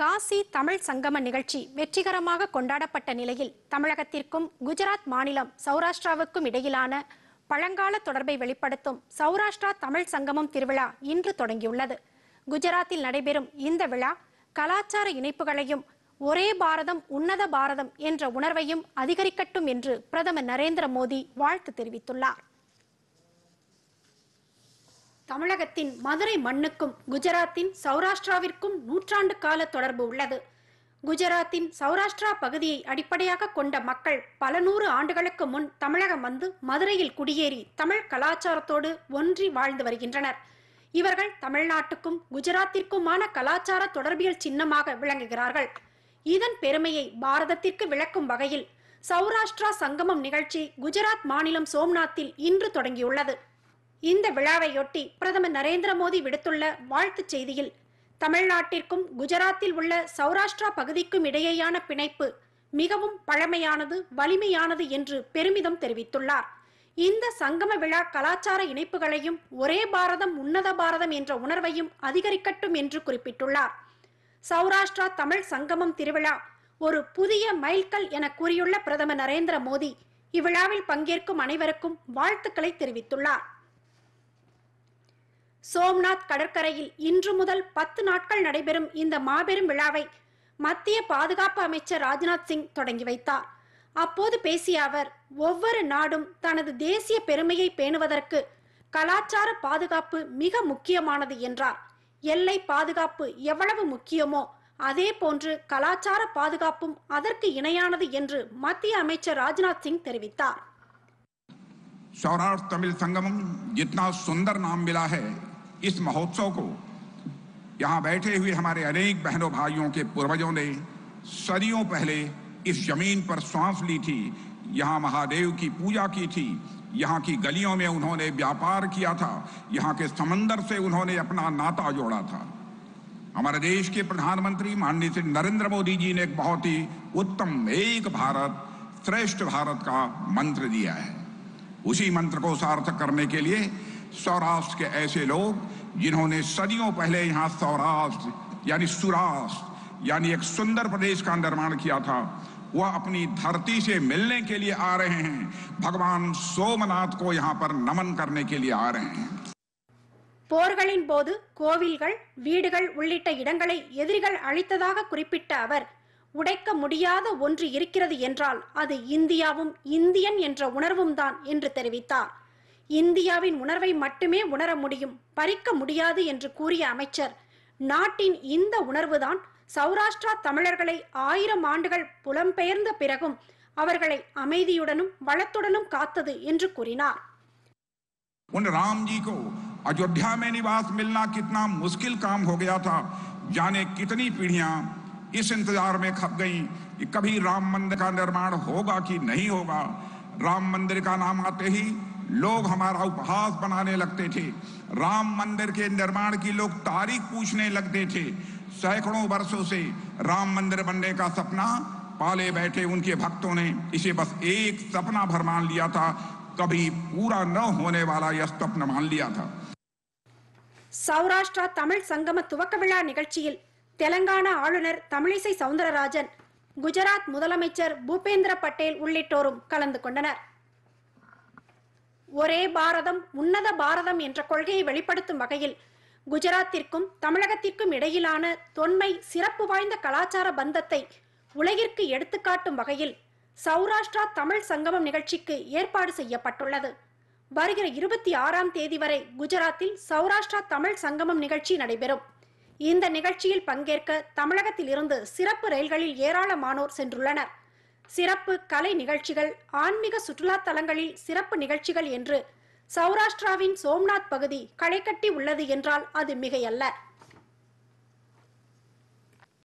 காசி தமிழ் சங்கம நிகழ்ச்சி வெற்றிகரமாக கொண்டாடப்பட்ட நிலையில் தமிழகத்திற்கும் குஜராத் மாநிலம் சௌராஷ்டிராவுக்கும் இடையிலான பழங்கால தொடர்பை வெளிப்படுத்தும் சௌராஷ்டிரா தமிழ் சங்கமம் திருவிழா இன்று தொடங்கியுள்ளது குஜராத்தில் நடைபெறும் இந்த விழா கலாச்சார இணைப்புகளையும் ஒரே பாரதம் உன்னத பாரதம் என்ற உணர்வையும் அதிகரிக்கட்டும் என்று பிரதமர் நரேந்திர மோடி வாழ்த்து தெரிவித்துள்ளார் தமிழகத்தின் மதுரை மண்ணுக்கும் குஜராத்தின் சௌராஷ்டிராவிற்கும் நூற்றாண்டு கால தொடர்பு உள்ளது குஜராத்தின் சௌராஷ்டிரா பகுதியை அடிப்படையாக கொண்ட மக்கள் பல நூறு ஆண்டுகளுக்கு முன் தமிழகம் வந்து மதுரையில் குடியேறி தமிழ் கலாச்சாரத்தோடு ஒன்றி வாழ்ந்து வருகின்றனர் இவர்கள் தமிழ்நாட்டுக்கும் குஜராத்திற்குமான கலாச்சார தொடர்பியல் சின்னமாக விளங்குகிறார்கள் இதன் பெருமையை பாரதத்திற்கு விளக்கும் வகையில் சௌராஷ்டிரா சங்கமம் நிகழ்ச்சி குஜராத் மாநிலம் சோம்நாத்தில் இன்று தொடங்கியுள்ளது இந்த விழாவையொட்டி பிரதமர் நரேந்திர மோடி விடுத்துள்ள வாழ்த்துச் செய்தியில் தமிழ்நாட்டிற்கும் குஜராத்தில் உள்ள சௌராஷ்டிரா பகுதிக்கும் இடையேயான பிணைப்பு மிகவும் பழமையானது வலிமையானது என்று பெருமிதம் தெரிவித்துள்ளார் இந்த சங்கம விழா கலாச்சார இணைப்புகளையும் ஒரே பாரதம் உன்னத பாரதம் என்ற உணர்வையும் அதிகரிக்கட்டும் என்று குறிப்பிட்டுள்ளார் சௌராஷ்டிரா தமிழ் சங்கமம் திருவிழா ஒரு புதிய மைல்கல் என கூறியுள்ள பிரதமர் நரேந்திர மோடி இவ்விழாவில் பங்கேற்கும் அனைவருக்கும் வாழ்த்துக்களை தெரிவித்துள்ளார் சோம்நாத் கடற்கரையில் இன்று முதல் பத்து நாட்கள் நடைபெறும் இந்த மாபெரும் விழாவை மத்திய பாதுகாப்பு அமைச்சர் ராஜ்நாத் சிங் தொடங்கி வைத்தார் அப்போது பேசிய அவர் ஒவ்வொரு நாடும் தனது தேசிய பெருமையை பேணுவதற்கு கலாச்சார பாதுகாப்பு மிக முக்கியமானது என்றார் எல்லை பாதுகாப்பு எவ்வளவு முக்கியமோ அதே போன்று கலாச்சார பாதுகாப்பும் அதற்கு இணையானது என்று மத்திய அமைச்சர் ராஜ்நாத் சிங் தெரிவித்தார் सौराष्ट्र தமிழ் சங்கமும் जितना சுந்தர் நாம்பிலாக इस महोत्सव को यहाँ बैठे हुए हमारे अनेक बहनों भाइयों के पूर्वजों ने सदियों पहले इस जमीन पर सांस ली थी यहाँ महादेव की पूजा की थी यहाँ की गलियों में उन्होंने व्यापार किया था यहाँ के समंदर से उन्होंने अपना नाता जोड़ा था हमारे देश के प्रधानमंत्री माननीय श्री नरेंद्र मोदी जी ने एक बहुत ही उत्तम एक भारत श्रेष्ठ भारत का मंत्र दिया है उसी मंत्र को सार्थक करने के लिए सौराष्ट्र के ऐसे लोग जिन्होंने सदियों पहले यहाँ सौराष्ट्र यानी सौराष्ट्र यानी एक सुंदर प्रदेश का निर्माण किया था वह अपनी धरती से मिलने के लिए आ रहे हैं भगवान सोमनाथ को यहाँ पर नमन करने के लिए आ रहे हैं போர்களின் போது கோவில்கள் வீடுகள் உள்ளிட்ட இடங்களை எதிரிகள் அழித்ததாக குறிப்பிட்ட அவர் உடைக்க முடியாத ஒன்று இருக்கிறது என்றால் அது இந்தியாவும் இந்தியன் என்ற உணர்வும் தான் என்று தெரிவித்தார் இந்தியாவின் உணர்வை மட்டுமே உணர முடியும் பறிக்க முடியாது என்று கூறிய அமைச்சர் நாட்டின் இந்த உணர்வுதான் சௌராஷ்டிரா தமிழர்களை ஆயிரம் ஆண்டுகள் புலம்பெயர்ந்த பிறகும் அவர்களை அமைதியுடனும் வளத்துடனும் காத்தது என்று கூறினார் उन राम जी को अयोध्या में निवास मिलना कितना मुश्किल काम हो गया था जाने कितनी पीढ़ियां इस इंतजार में खप गई कि कभी राम मंदिर का निर्माण होगा कि नहीं होगा राम मंदिर का नाम आते ही लोग हमारा उपहास बनाने लगते थे राम मंदिर के निर्माण की लोग तारीख पूछने लगते थे सैकड़ों वर्षों से राम मंदिर बनने का सपना पाले बैठे उनके भक्तों ने इसे बस एक सपना भर मान लिया था कभी पूरा न होने वाला यह सपना मान लिया था सौराष्ट्र तमिल संगम துவக்க விழா நிகழ்ச்சியில் தெலங்கானா ஆளுநர் தமிழிசை சவுந்தரராஜன் குஜராத் முதலமைச்சர் பூபேந்திர பட்டேல் உள்ளிட்டோரும் கலந்து கொண்டனர் ஒரே பாரதம் உன்னத பாரதம் என்ற கொள்கையை வெளிப்படுத்தும் வகையில் குஜராத்திற்கும் தமிழகத்திற்கும் இடையிலான தொன்மை சிறப்பு வாய்ந்த கலாச்சார பந்தத்தை உலகிற்கு எடுத்துக்காட்டும் வகையில் சௌராஷ்டிரா தமிழ் சங்கமம் நிகழ்ச்சிக்கு ஏற்பாடு செய்யப்பட்டுள்ளது வருகிற இருபத்தி ஆறாம் தேதி வரை குஜராத்தில் சௌராஷ்டிரா தமிழ் சங்கமம் நிகழ்ச்சி நடைபெறும் இந்த நிகழ்ச்சியில் பங்கேற்க தமிழகத்தில் இருந்து சிறப்பு ரயில்களில் ஏராளமானோர் சென்றுள்ளனர் சிறப்பு கலை நிகழ்ச்சிகள் ஆன்மீக சுற்றுலா தலங்களில் சிறப்பு நிகழ்ச்சிகள் என்று சௌராஷ்டிராவின் சோம்நாத் பகுதி களை உள்ளது என்றால் அது மிகையல்ல